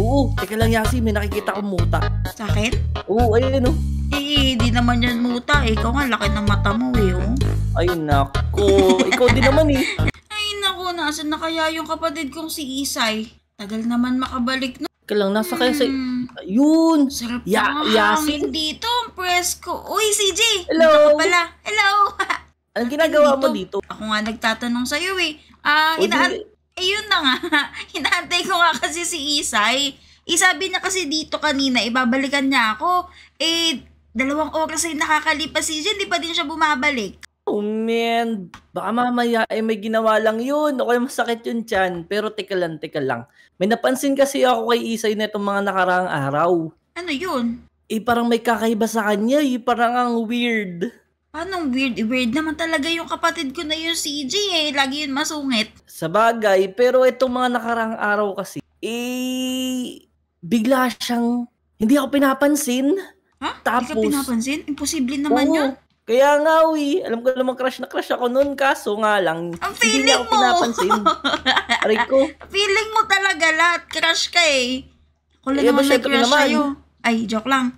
Oo, teka lang Yasi, may nakikita akong muta. Sa akin? Oo, ayun oh. Eh, eh di naman yan muta. Eh. ikaw nga, laki ng mata mo eh. Oh. Ay, nako. Ikaw din naman eh. Ay, nako. Nasaan na kaya yung kapatid kong si Isay? Tagal naman makabalik no. Teka lang, nasa kaya sa... Hmm. Yun! Sarap ya ng hangin dito. Ang presko. Uy, CJ! Hello! pala. Hello! Anong ginagawa mo dito? Ako nga nagtatanong sa'yo eh. Ah, inaan... Eh yun na nga, hinantay ko nga kasi si Isay. Eh, sabi na kasi dito kanina, ibabalikan eh, niya ako. Eh, dalawang oras ay nakakalipas si Jen, di pa din siya bumabalik. Oh man, baka mamaya eh may ginawa lang yun. O kaya masakit yun tiyan. Pero teka lang, teka lang. May napansin kasi ako kay Isay na itong mga nakaraang araw. Ano yun? Eh parang may kakaiba sa kanya eh. Parang ang weird. Paano weird? Weird naman talaga yung kapatid ko na yung CJ eh. Lagi yun masungit. Sa bagay, pero itong mga nakarang araw kasi, eh, bigla siyang, hindi ako pinapansin. Ha? Tapos, hindi ka pinapansin? Imposible naman oo, yun. Kaya nga, uy, alam ko naman crush na crush ako noon, kaso nga lang, Ang feeling hindi ako mo. pinapansin. Aray ko. Feeling mo talaga lahat, crush ka eh. Ako lang eh, naman may crush naman. sa'yo. Ay, joke lang.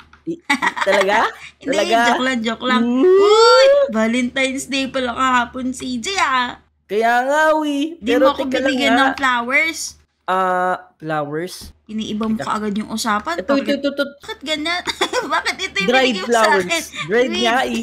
Talaga? Hindi, Talaga? joke lang, joke lang. Mm. Uy, Valentine's Day pala kahapon, CJ ah. Kaya nga, uwi. Di mo ako binigyan ng flowers. Ah, flowers? Iniiba mo Teka. kaagad yung usapan. Ito, ito, Bakit- ito, ito. Bakit ganyan? Bakit ito yung Dried flowers. Dried nga eh.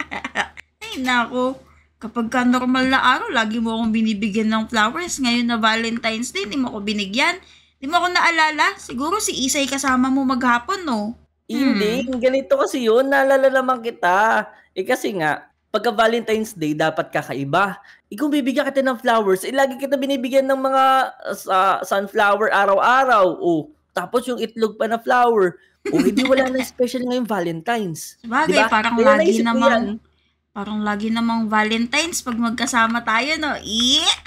Ay, nako. Kapag ka normal na araw, lagi mo akong binibigyan ng flowers. Ngayon na Valentine's Day, hindi mo ako binigyan. Hindi mo ako naalala. Siguro si Isay kasama mo maghapon, no? Hindi, hmm. ganito kasi yun, naalala naman kita. Eh kasi nga, pagka Valentine's Day, dapat kakaiba. Eh kung bibigyan kita ng flowers, eh lagi kita binibigyan ng mga uh, sunflower araw-araw. Oh. tapos yung itlog pa na flower. O, oh, hindi wala na special ngayong Valentine's. Bagay, diba? parang Kaya lagi namang... Yan. Parang lagi namang Valentine's pag magkasama tayo, no? Yeah!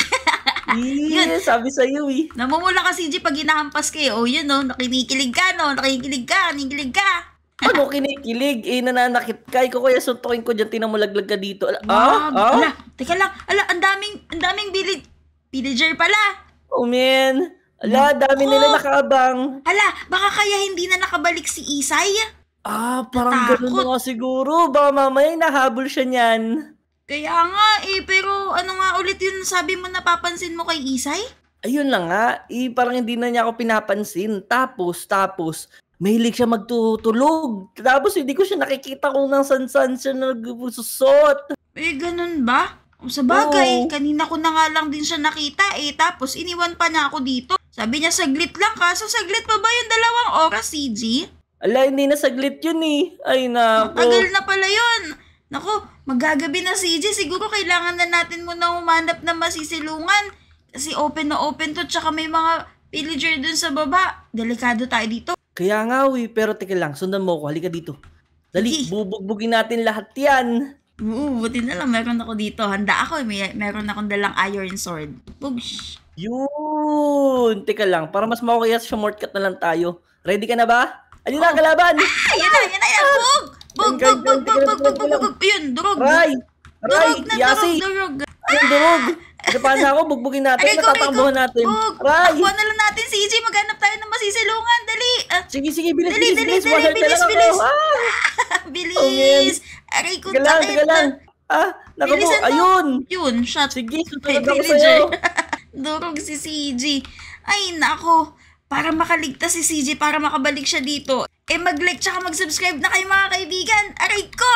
yun. sabi sa iyo eh. Namumula ka, CJ, pag ginahampas kayo. Oh, yun, no? Nakinikilig ka, no? Nakikilig ka, nakikilig ka. ano, kinikilig? Eh, nananakit ka. Ikaw kaya suntukin ko dyan, tinamulaglag ka dito. Ala, ah, ah? Ala, teka lang. Ala, ang daming, ang daming village, villager pala. Oh, man. Ala, dami nila nakabang. Ala, baka kaya hindi na nakabalik si Isay? Ah, parang Natakot. ganun nga siguro. Baka mamaya nahabol siya niyan. Kaya nga eh, pero ano nga ulit yun sabi mo napapansin mo kay Isay? Ayun lang nga, eh, parang hindi na niya ako pinapansin. Tapos, tapos, mahilig siya magtutulog. Tapos hindi ko siya nakikita kung nasan saan siya nagsusot. Eh, ganun ba? Sa bagay, oh. kanina ko na nga lang din siya nakita eh, tapos iniwan pa niya ako dito. Sabi niya saglit lang, ka, kaso saglit pa ba yung dalawang oras, CG? Ala, hindi na saglit yun eh. Ay, na. Matagal na pala yun. Nako, magagabi na si EJ. Siguro kailangan na natin muna humanap na masisilungan. Kasi open na open to, tsaka may mga pillager dun sa baba. Delikado tayo dito. Kaya nga, we, pero teka lang, sundan mo ako. Halika dito. Dali, Sige. bubugbugin natin lahat yan. Oo, buti na lang. Meron ako dito. Handa ako. Eh. May, meron akong dalang iron sword. Bugsh! Yun! Teka lang, para mas makukaya sa shortcut na lang tayo. Ready ka na ba? Ayun na, oh. kalaban! Ah, yun na, yun na, yun na, ah! bug! Bug, bug, bug, bug, bug, bug, bug, bug, Ayun, durog. Aray! Aray! Durog na, Yasi. durog, durog. Yung durog. Napasa ako, bugbugin natin. Aray, Natatakbuhan natin. Bug, Aray! Takuha na lang natin si EJ. Maghanap tayo ng masisilungan. Dali! Uh, sige, sige, bilis, dali, bilis, bilis. Dali, dali, bilis, bilis. Ah! Bilis! Oh, Aray ko, tagal. Tagal lang, Ah, naka mo, ayun! Yun, shot. Sige, susunod ako sa'yo. durog si CJ. Ay, nako. Para makaligtas si CJ, para makabalik siya dito. Eh mag-like tsaka mag-subscribe na kayo mga kaibigan. Aray ko!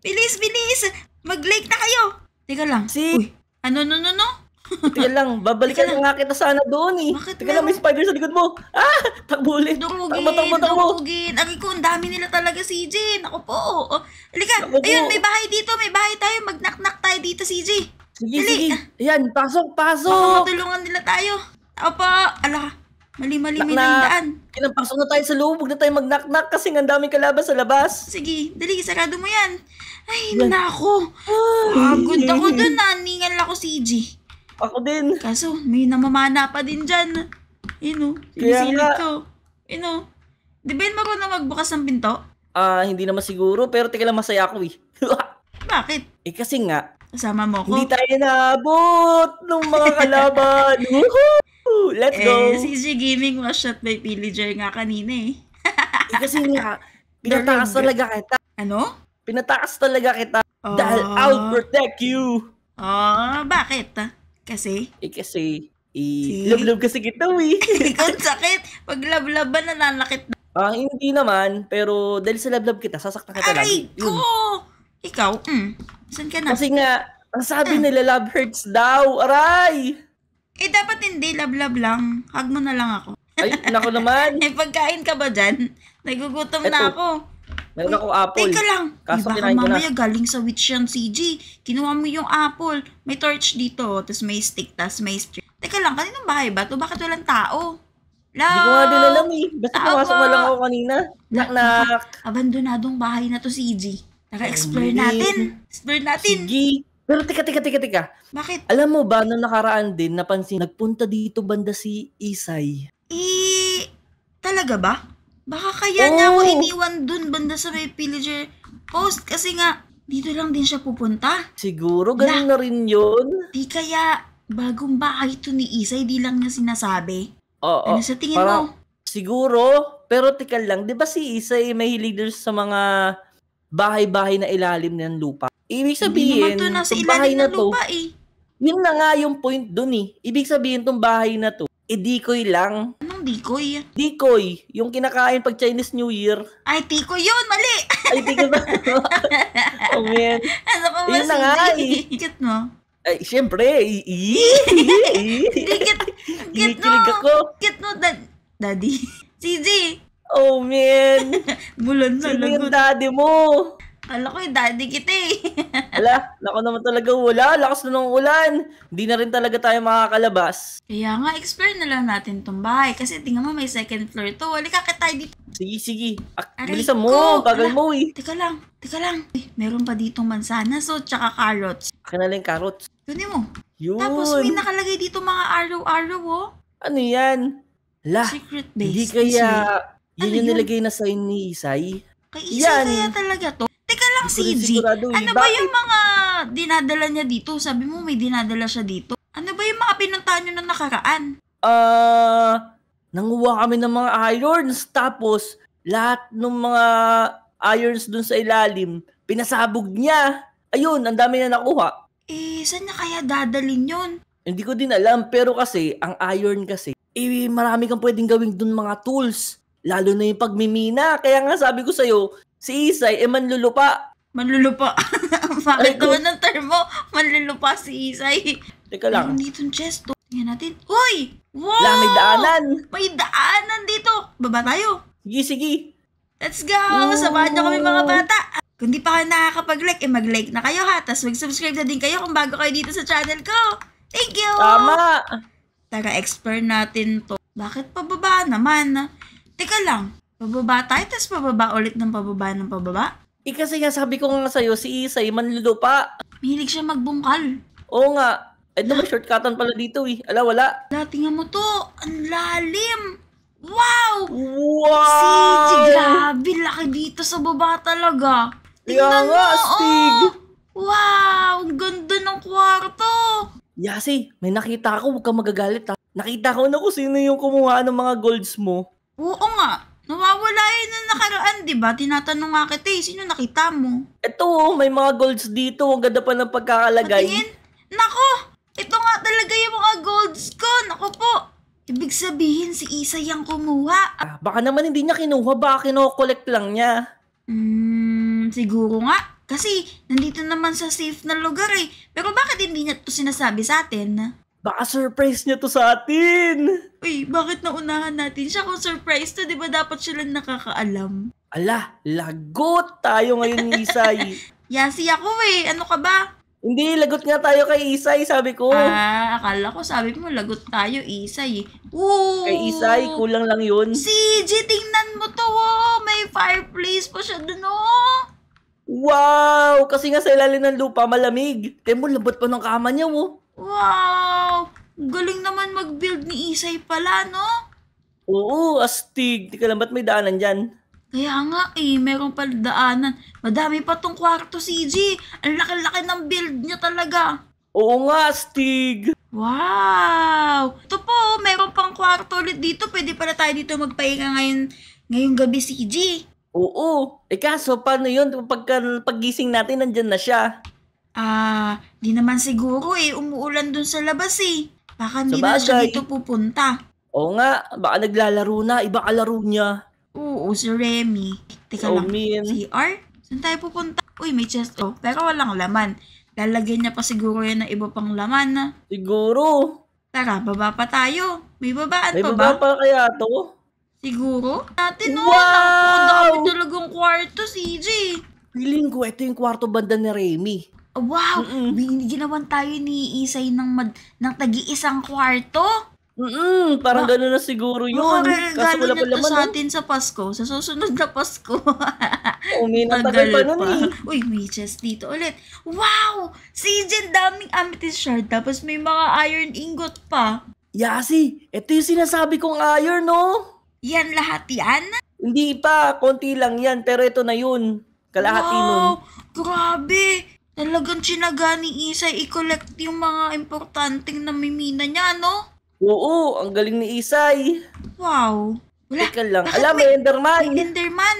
Bilis, bilis! Mag-like na kayo! Teka lang. Si... Uy. Ano, no, no, no? Teka lang, babalikan lang nga kita sana doon eh. Bakit Teka lang, may spider sa likod mo. Ah! Takbulin. Durugin, takbo, takbo, durugin. Aray ko, ang dami nila talaga, CJ. Naku po. Oh, halika, ayun, may bahay dito. May bahay tayo. Mag-knock-knock tayo dito, CJ. Sige, Dali. sige. Ayan, pasok, pasok. Baka matulungan nila tayo. Opo, ala, Mali-mali may daan. Ilang na tayo sa loob. Huwag na tayo mag-knock-knock kasi ang daming kalaban sa labas. Sige, dali, sarado mo yan. Ay, yan. nako. Pagod ako dun. Naningal ako si EG. Ako din. Kaso, may namamana pa din dyan. Yun o, oh. sinisilip ko. Yun o. Oh. Di ba yun marunong magbukas ng pinto? Ah, uh, hindi naman siguro. Pero teka lang, masaya ako eh. Bakit? Eh kasi nga. Kasama mo ko. Hindi tayo naabot ng mga kalaban. Woo! Let's eh, go! Si CG Gaming was shot by Pillager nga kanina eh. eh kasi nga, pinatakas talaga kita. Ano? Pinatakas talaga kita. Oh. Dahil ah. I'll protect you! Oh, bakit? Kasi? Eh kasi, eh, love kasi kita eh. Ang sakit! Pag love-love ba, nananakit na? Ah, hindi naman, pero dahil sa love kita, sasaktan kita lang. Aray ko! Ikaw, mm. Saan ka na? Kasi nga, ang sabi uh. nila, love hurts daw. Aray! Eh, dapat hindi. Lablab lang. Hug mo na lang ako. Ay, nako naman. eh, pagkain ka ba dyan? Nagugutom Eto, na ako. Meron ako apple. Teka lang. Kaso eh, baka mamaya na. galing sa witch yan, CG. Kinuha mo yung apple. May torch dito. Tapos may stick. Tapos may string. Teka lang, kaninong bahay ba? To bakit walang tao? Hello? Hindi ko nga din alam eh. Basta Tao pumasok lang ako kanina. Knock, knock. Abandonadong bahay na to, CG. Naka-explore natin. Explore natin. CG. Pero tika, tika, tika, tika. Bakit? Alam mo ba, nung nakaraan din, napansin, nagpunta dito banda si Isay. Eh, talaga ba? Baka kaya oh. niya ako iniwan dun banda sa may pillager post kasi nga, dito lang din siya pupunta. Siguro, ganun na, rin yun. Di eh, kaya, bagong bahay to ni Isay, di lang niya sinasabi. Oo. Oh, ano sa tingin parang, mo? Siguro, pero tika lang, di ba si Isay mahilig din sa mga bahay-bahay na ilalim ng lupa. Ibig sabihin, Hindi naman to nasa bahay na to, lupa, eh. yun na nga yung point dun eh. Ibig sabihin tong bahay na to, eh decoy lang. Anong decoy? Decoy, yung kinakain pag Chinese New Year. Ay, tikoy yun! Mali! Ay, tigil ba? oh man. Ano ko Yun na nga, eh. Dikit mo. Ay, syempre, i- i- i- Dikit. Git no. Kinikilig ako. Git no, dad. Daddy. CJ. Oh, man. Bulan na Sino lagot. yung daddy mo? Kala ko yung daddy kita eh. Ala, nako naman talaga wala. Lakas na ng ulan. Hindi na rin talaga tayo makakalabas. Kaya nga, explore na lang natin tong bahay. Kasi tingnan mo, may second floor ito. Halika ka tayo dito. Sige, sige. Ak- Aray bilisan mo. ko. Bagal Ala, mo eh. Teka lang, teka lang. Eh, meron pa ditong mansanas so tsaka carrots. Akin na lang carrots. Kunin mo. Yun. Tapos may nakalagay dito mga arrow-arrow oh. Ano yan? La, Secret base. hindi this way. Yun ano yung yun? nilagay na sa ni Isay. Kay Isay Yan. kaya talaga to? Teka lang, CG. Sigurado, eh. ano ba Bakit? yung mga dinadala niya dito? Sabi mo may dinadala siya dito. Ano ba yung mga pinuntahan niyo na nakaraan? Ah, uh, nanguha kami ng mga irons. Tapos, lahat ng mga irons dun sa ilalim, pinasabog niya. Ayun, ang dami na nakuha. Eh, saan na kaya dadalin yon? Hindi ko din alam, pero kasi, ang iron kasi, eh, marami kang pwedeng gawing dun mga tools. Lalo na yung pagmimina. Kaya nga sabi ko sa'yo, si Isay, eh manlulupa. Manlulupa. Bakit naman ang term mo? Manlulupa si Isay. Teka lang. Meron dito yung chest. Oh. Tingnan natin. Uy! Wow! La, may daanan. May daanan dito. Baba tayo. Sige, sige. Let's go! Ooh. Samahan niyo kami mga oh. bata. Kung di pa kayo nakakapag-like, eh mag-like na kayo ha. Tapos mag-subscribe na din kayo kung bago kayo dito sa channel ko. Thank you! Tama! Tara, explore natin to. Bakit pababa naman? Teka lang, pababa tayo, tapos pababa ulit ng pababa ng pababa? Eh kasi nga sabi ko nga sa'yo, si Isay manlulo pa. Mahilig siya magbungkal. Oo nga. Eh, Ito may shortcutan pala dito eh. Ala, wala. tingnan mo to. Ang lalim. Wow! Wow! Si grabe. Laki dito sa baba talaga. Tingnan yeah, mo. Astig. Oh. Wow! Ang ganda ng kwarto. Yasi, may nakita ako. Huwag ka magagalit ha. Nakita ko na kung sino yung kumuha ng mga golds mo. Oo nga. Nawawala yun na nakaraan, di ba? Tinatanong nga kita eh, sino nakita mo? Ito, oh, may mga golds dito. Ang ganda pa ng pagkakalagay. Patingin? Nako! Ito nga talaga yung mga golds ko. Nako po. Ibig sabihin, si Isa yung kumuha. Ah, baka naman hindi niya kinuha, baka kinokollect lang niya. Hmm, siguro nga. Kasi nandito naman sa safe na lugar eh. Pero bakit hindi niya to sinasabi sa atin? Baka surprise niya to sa atin! Uy, bakit naunahan natin siya kung surprise to? Di ba dapat sila nakakaalam? Ala, lagot tayo ngayon ni Isay. Yasi ako eh. Ano ka ba? Hindi, lagot nga tayo kay Isay, sabi ko. Ah, akala ko sabi mo lagot tayo, Isay. Woo! Kay Isay, kulang lang yun. CJ, tingnan mo to, oh. May fireplace pa siya dun, oh. Wow! Kasi nga sa ilalim ng lupa, malamig. Kaya mo, labot pa ng kama niya, oh. Wow! Galing naman mag-build ni Isay pala, no? Oo, astig. Di ka lang, ba't may daanan dyan? Kaya nga eh, meron pala daanan. Madami pa tong kwarto, CG. Ang laki-laki ng build niya talaga. Oo nga, astig. Wow! Ito po, meron pang kwarto ulit dito. Pwede pala tayo dito magpahinga ngayon, ngayong gabi, CG. Oo. Eh kaso, paano yun? Pagka pagising natin, nandyan na siya. Ah, di naman siguro eh. Umuulan dun sa labas eh. Baka hindi na siya dito pupunta. Oo nga, baka naglalaro na, iba laro niya. Oo, si Remy. Teka Oh, lang. man. CR? Saan tayo pupunta? Uy, may chest oh. Pero walang laman. Lalagyan niya pa siguro yan ng iba pang laman na. Siguro. Tara, baba pa tayo. May babaan May pa ba? baba pa kaya to? Siguro? Natin oh, Wow! wow! Ang dami talagang kwarto, CJ. Feeling ko, ito yung kwarto banda ni Remy. Ah, wow! mm Ginawan tayo ni Isay ng, mad- ng tagi-isang kwarto? mm parang ba- gano'n na siguro yun. Oo, Kaso wala pa laman. sa atin sa Pasko, sa susunod na Pasko. Umina tagal pa nun eh. Uy, witches dito ulit. Wow! Si Jen, daming amethyst shard. Tapos may mga iron ingot pa. Yasi, ito yung sinasabi kong iron, no? Yan lahat yan? Hindi pa, konti lang yan. Pero ito na yun. Kalahati wow, nun. Grabe! Talagang tsinaga ni Isay i-collect yung mga importanteng namimina niya, no? Oo, ang galing ni Isay. Wow. Wala. Teka lang. Bakit alam, may, may Enderman. May Enderman.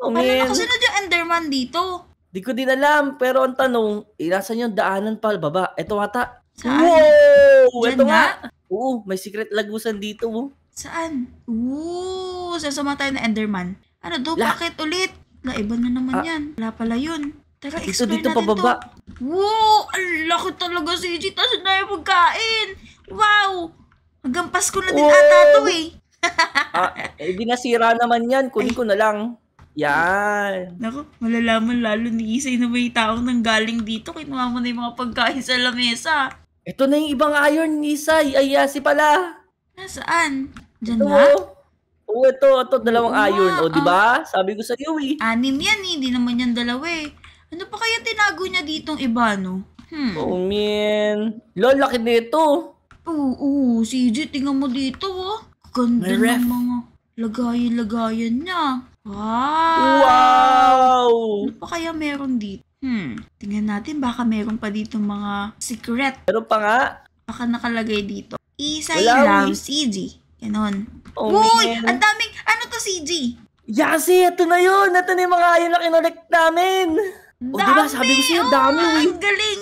Oh, Paano man. nakasunod yung Enderman dito? Di ko din alam, pero ang tanong, ilasan eh, yung daanan pa baba. Ito ata. Saan? Wow! Ito nga. nga. Oo, may secret lagusan dito. Oh. Saan? Oo, sasama tayo ng Enderman. Ano do? La- bakit ulit? Naiba na naman ah, yan. Wala pala yun. Tara, dito, explore dito, natin pababa. to. Wow! Ang talaga si Ichi. Tapos na yung pagkain. Wow! Hanggang Pasko na din Wow! ata to eh. ah, eh, di naman yan. Kunin ko na lang. Yan. Naku, malalaman lalo ni Isay na may taong nang galing dito. Kinuha mo na yung mga pagkain sa lamesa. Ito na yung ibang iron, Isay. Ay, yasi pala. Nasaan? Diyan na? Oo. Oh. Oo, oh, ito, ito, dalawang Oo iron. O, oh, di ba? Sabi ko sa iyo, eh. Anim yan eh. Hindi naman yan dalawa eh. Ano pa kaya tinago niya ditong iba, no? Hmm. Oh, man. Lol, laki nito. Oo, oo. CJ, tingnan mo dito, oh. Ganda ng mga lagayan-lagayan niya. Wow! Wow! Ano pa kaya meron dito? Hmm. Tingnan natin, baka meron pa dito mga secret. Meron pa nga. Baka nakalagay dito. Isa lang, CJ. Ganon. Oh, Uy! Ang daming... Ano to, CJ? Yasi, ito na yun! Ito na yung mga ayun na kinolect namin! Dami! Hmm. O oh, diba, sabi ko sa'yo, dami! Oh, ang galing!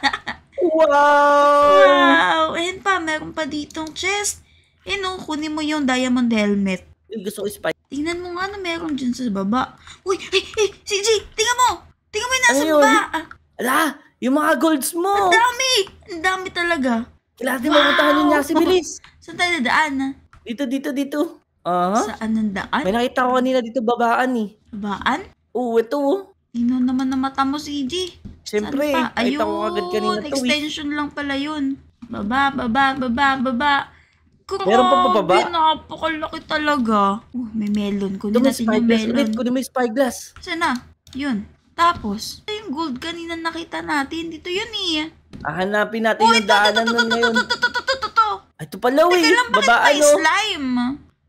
wow! Wow! Ayan pa, meron pa ditong chest. Eh no, kunin mo yung diamond helmet. Uy, gusto ko spy. Tingnan mo nga ano meron dyan sa baba. Uy, eh, eh, CJ, tingnan mo! Tingnan mo yung nasa Ayun. baba! Ala, yung mga golds mo! Ang dami! Ang dami talaga. Kailangan din wow. mamuntahan yung nasa bilis. Saan tayo dadaan, ha? Ah? Dito, dito, dito. Uh -huh. Saan ang daan? May nakita ko kanina dito babaan eh. Babaan? Oo, ito oh. Ino naman na mata mo, CJ. Siyempre, Saan pa? Ayun, agad kanina to. Eh. Extension eh. lang pala yun. Baba, baba, baba, baba. Grabe, Meron pa pababa? napakalaki talaga. Oh, may melon. Kunin natin yung melon. Ulit, kunin mo yung spyglass. Saan na? Yun. Tapos, ito yung gold kanina nakita natin. Dito yun eh. Hahanapin natin oh, yung daanan nun ngayon. Ito pala eh. Teka lang, bakit may slime?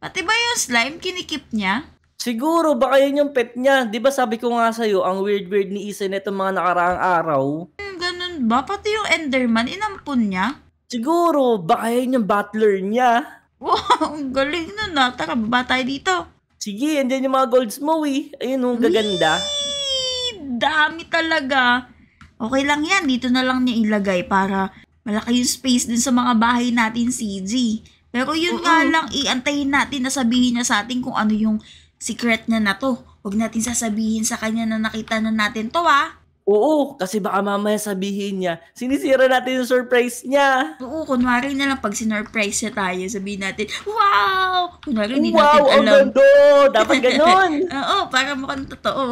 Pati ba yung slime kinikip niya? Siguro, baka yun yung pet niya. Di ba sabi ko nga sa'yo, ang weird-weird ni Isen itong mga nakaraang araw. ganun ba? Pati yung Enderman, inampun niya? Siguro, baka yun yung butler niya. Wow, ang galing nun na. Ah. Tara, baba tayo dito. Sige, andyan yung mga golds mo eh. Ayun, oh, ang gaganda. Wee! Dami talaga. Okay lang yan, dito na lang niya ilagay para malaki yung space din sa mga bahay natin, CG. Pero yun Oo. nga lang, iantayin natin na sabihin niya sa atin kung ano yung Secret niya na to. Huwag natin sasabihin sa kanya na nakita na natin to ah. Oo, kasi baka mamaya sabihin niya, sinisira natin yung surprise niya. Oo, kunwari na lang pag sinurprise siya tayo, sabihin natin, wow! Kunwari hindi wow, natin alam. Wow, ang gando! Oh, dapat ganun! Oo, para mukhang totoo.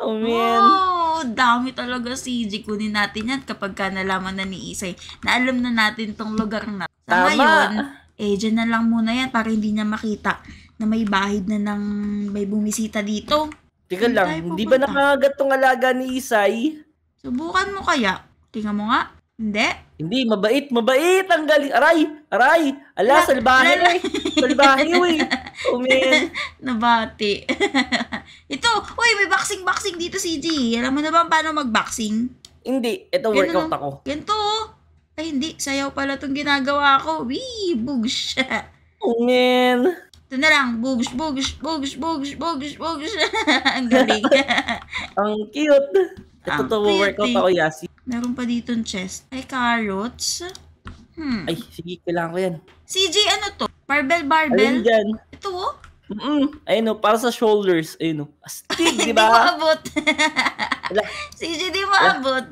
Oh, man. Wow, dami talaga si G. Kunin natin yan kapag ka nalaman na ni Isay na alam na natin tong lugar na. Sa Tama. Ngayon, eh, dyan na lang muna yan para hindi niya makita na may bahid na ng may bumisita dito. Teka lang, hindi ba nakagat tong alaga ni Isay? Subukan mo kaya. Tingnan mo nga. Hindi. Hindi, mabait, mabait. Ang galing. Aray, aray. Ala, salbahe. salbahe, uy. Umin. Nabati. Ito, uy, may boxing-boxing dito, CG. Alam mo na ba paano mag-boxing? Hindi, ito Ganun, workout oh. ako. Ganito, oh. Ay, hindi. Sayaw pala itong ginagawa ko. Wee, bugsh. Umin. Ito na lang, bogus, bogus, bogus, bogus, bogus, bogus. Ang galing. Ang cute. Ito to, workout eh. ako, Yasi. Meron pa dito ng chest. Ay, carrots. Hmm. Ay, sige, kailangan ko yan. CJ, ano to? Barbell, barbell? Ayun dyan. Ito, oh. Mm-mm. Ayun, oh, para sa shoulders. Ayun, oh. Astig, di ba? Hindi diba? maabot. CJ, di maabot.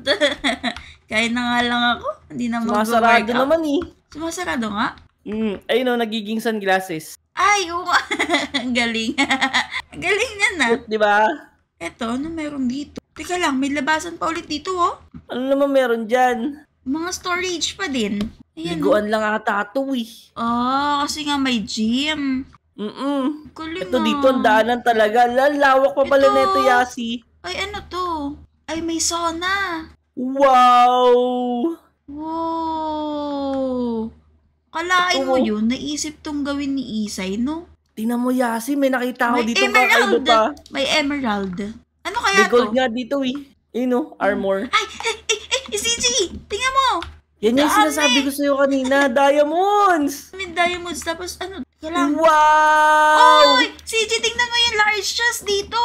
Kaya na nga lang ako. Hindi na mag-workout. Sumasarado naman, eh. Sumasarado nga? Mm, ayun, no, oh, nagiging sunglasses. Ay, oo Galing. Galing niya na. Ah. Di ba? Eto, ano meron dito? Teka lang, may labasan pa ulit dito, oh. Ano naman meron dyan? Mga storage pa din. Ayan, Liguan oh. lang ata ito, eh. Ah, kasi nga may gym. Mm-mm. Galing Ito dito, ah. ang daanan talaga. Lalawak pa pala na ito, Yasi. Ay, ano to? Ay, may sauna. Wow! Wow! Kalain mo yun, naisip tong gawin ni Isay, no? Tingnan mo, Yasi. May nakita ako dito kakaiba emerald. pa. May emerald. Ano kaya May gold nga dito eh. Yun no, armor. Ay, ay, ay, ay, CG! Tingnan mo! Yan yung Dami! sinasabi eh. ko sa'yo kanina. Diamonds! May diamonds, tapos ano, kailangan... Wow! Oy! CG, tingnan mo yung large chest dito!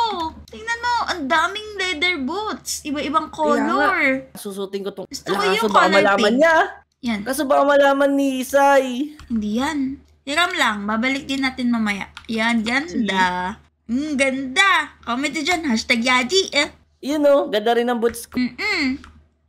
Tingnan mo, ang daming leather boots. Iba-ibang color. Kaya nga, Susutin ko tong... Gusto ko yung baka color malaman niya. Yan. Kaso baka malaman ni Isay. Hindi yan. Hiram lang. Babalik din natin mamaya. Yan, ganda. Mm, ganda. Comment dyan. Hashtag Yaji. Eh. Yun know, oh, Ganda rin ang boots ko. Mm-mm.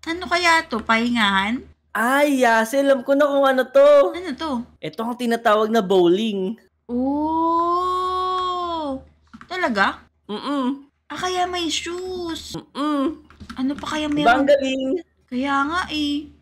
Ano kaya to? Pahingahan? Ay, yes. Alam ko na kung ano to. Ano to? Ito ang tinatawag na bowling. Oh. Talaga? Mm-mm. Ah, kaya may shoes. Mm-mm. Ano pa kaya meron? Banggaling. Kaya nga eh.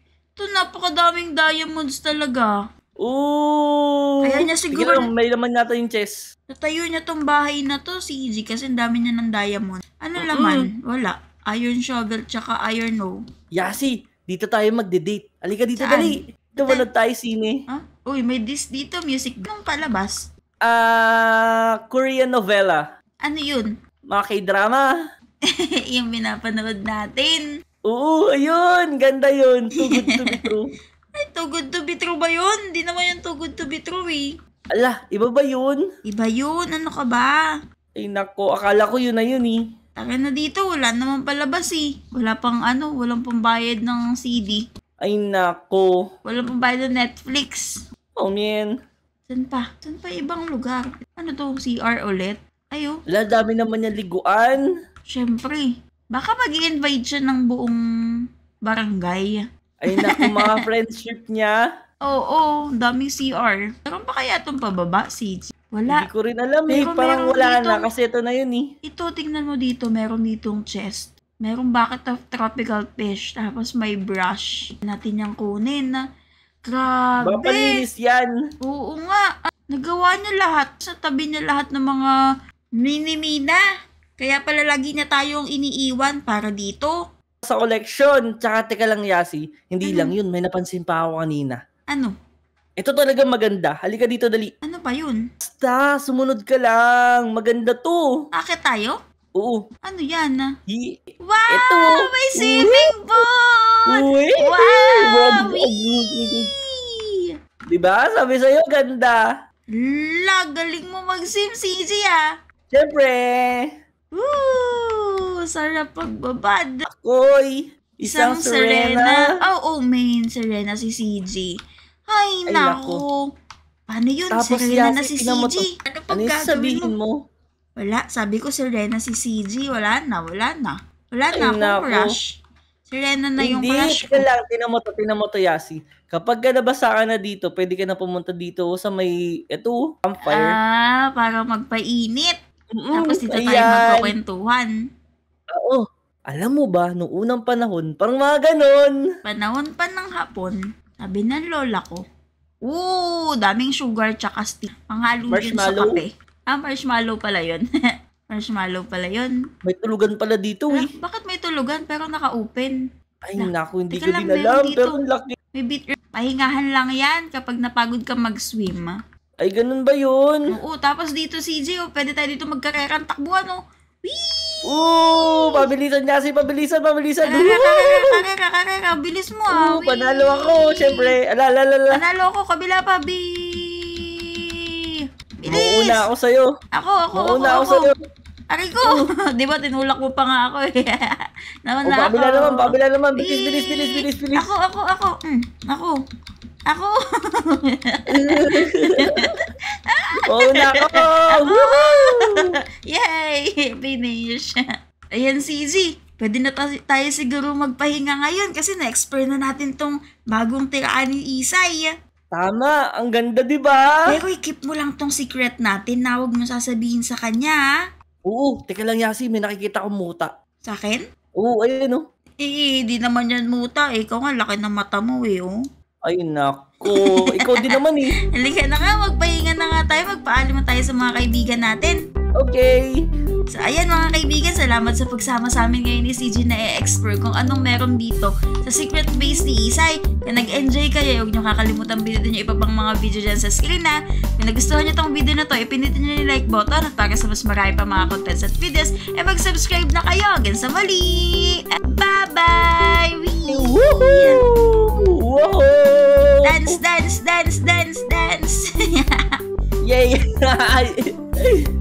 Ito, napakadaming diamonds talaga. Oo! Kaya niya siguro... Lang, may laman yata yung chest. Natayo niya tong bahay na to, si Easy, kasi ang dami niya ng diamond. Ano mm-hmm. laman? Wala. Iron shovel tsaka iron hoe. Yasi, dito tayo magde-date. Alika dito, Saan? dali. Dito wala tayo sine. Huh? Uy, may this dito, music. Anong palabas? Ah, uh, Korean novela. Ano yun? Mga drama yung pinapanood natin. Oo, ayun. Ganda yun. Too good to be true. Ay, too good to be true ba yun? Hindi naman yung too good to be true eh. Ala, iba ba yun? Iba yun. Ano ka ba? Ay nako, akala ko yun na yun eh. Taka na dito, wala naman palabas eh. Wala pang ano, walang pambayad ng CD. Ay nako. Walang pambayad ng Netflix. Oh man. Saan pa? Saan pa ibang lugar? Ano to, CR ulit? Ayo. Wala, dami naman niya liguan. Siyempre. Baka mag invite siya ng buong barangay. Ay naku, mga friendship niya. Oo, oh, daming CR. Meron pa kaya itong pababa, CG? Wala. Hindi ko rin alam eh. Parang wala dito, na kasi ito na yun eh. Ito, tingnan mo dito. Meron ditong chest. Meron bucket of tropical fish. Tapos may brush. Natin yung kunin. Grabe. Papalinis yan. Oo nga. Nagawa niya lahat. Sa tabi niya lahat ng mga mini-mina. Kaya pala lagi na tayong iniiwan para dito. Sa koleksyon, tsaka teka lang Yasi, hindi ano? lang yun, may napansin pa ako kanina. Ano? Ito talaga maganda. Halika dito dali. Ano pa yun? Basta, sumunod ka lang. Maganda to. Akit tayo? Oo. Ano yan? Ah? wow! Ito. May swimming pool! Wow! Wee! Diba? Sabi sa'yo, ganda. La, galing mo mag-swim, CJ ah. Siyempre. Woo! Sarap pagbabad. Ako'y isang, isang Serena. Serena. Oh, oh, main Serena si CJ. Ay, Ay nako. Paano yun? Tapos Serena na si CJ. Ano pag ano sabihin mo? Wala. Sabi ko Serena si CJ. Wala na. Wala na. Wala na Ay, akong crush. Serena na Hindi, yung crush ko. Hindi, lang. Tinan mo to, tinan mo to, Yasi. Kapag nabasa ka na dito, pwede ka na pumunta dito sa may, eto, campfire. Ah, para magpainit. Mm, Tapos dito ayan. tayo magkakwentuhan. Oo. Alam mo ba, noong unang panahon, parang mga ganon. Panahon pa ng hapon, sabi ng lola ko, Woo! Daming sugar tsaka stick. Panghalo yun sa kape. Ah, marshmallow pala yun. marshmallow pala yun. May tulugan pala dito ah, eh. bakit may tulugan pero naka-open? Ay, Na, naku, hindi ko din alam, dito. pero ang laki. May bit, pahingahan lang yan kapag napagod ka mag-swim. Ah. Ay, ganun ba yun? Oo, tapos dito CJ, oh, pwede tayo dito magkarerang takbuhan, oh. Whee! Oo, pabilisan niya si pabilisan, pabilisan. Karera, karera, karera, mo, ah. Oo, panalo ako, syempre. Ala, ala, ala. Panalo ako, kabila pa, bi. Bilis! Mauna ako sa'yo. Ako, ako, Mauna ako, ako. sa'yo. Aray ko! Di ba, tinulak pa nga ako eh. naman na oh, ako. Pabila naman, pabila naman. bilis, bilis, bilis. Ako, ako, ako. Mm, ako. Ako! oh, nako! Ako! Yay! Finish! Ayan, CZ. Pwede na tayo siguro magpahinga ngayon kasi na-explore na natin tong bagong tiraan ni Isay. Tama, ang ganda 'di ba? Pero i-keep mo lang tong secret natin na huwag mo sasabihin sa kanya. Oo, teka lang Yasi, may nakikita akong muta. Sa akin? Oo, ayun oh. Eh, eh di naman yan muta. ikaw nga, laki ng mata mo eh, oh. Ay, nako. Ikaw din naman eh. Halika na nga, magpahinga na nga tayo. Magpaalam na tayo sa mga kaibigan natin. Okay. So, ayan mga kaibigan, salamat sa pagsama sa amin ngayon ni CJ na e-explore kung anong meron dito sa secret base ni Isay. Kung nag-enjoy kayo, huwag niyo kakalimutan pindutin niyo ipabang mga video dyan sa screen na. Kung nagustuhan niyo tong video na to, ipindutin niyo ni like button at para sa mas marami pa mga contents at videos, e mag-subscribe na kayo. Hanggang sa mali. Bye-bye! Woohoo! Whoa! Dance, dance, dance, dance, dance! Yay!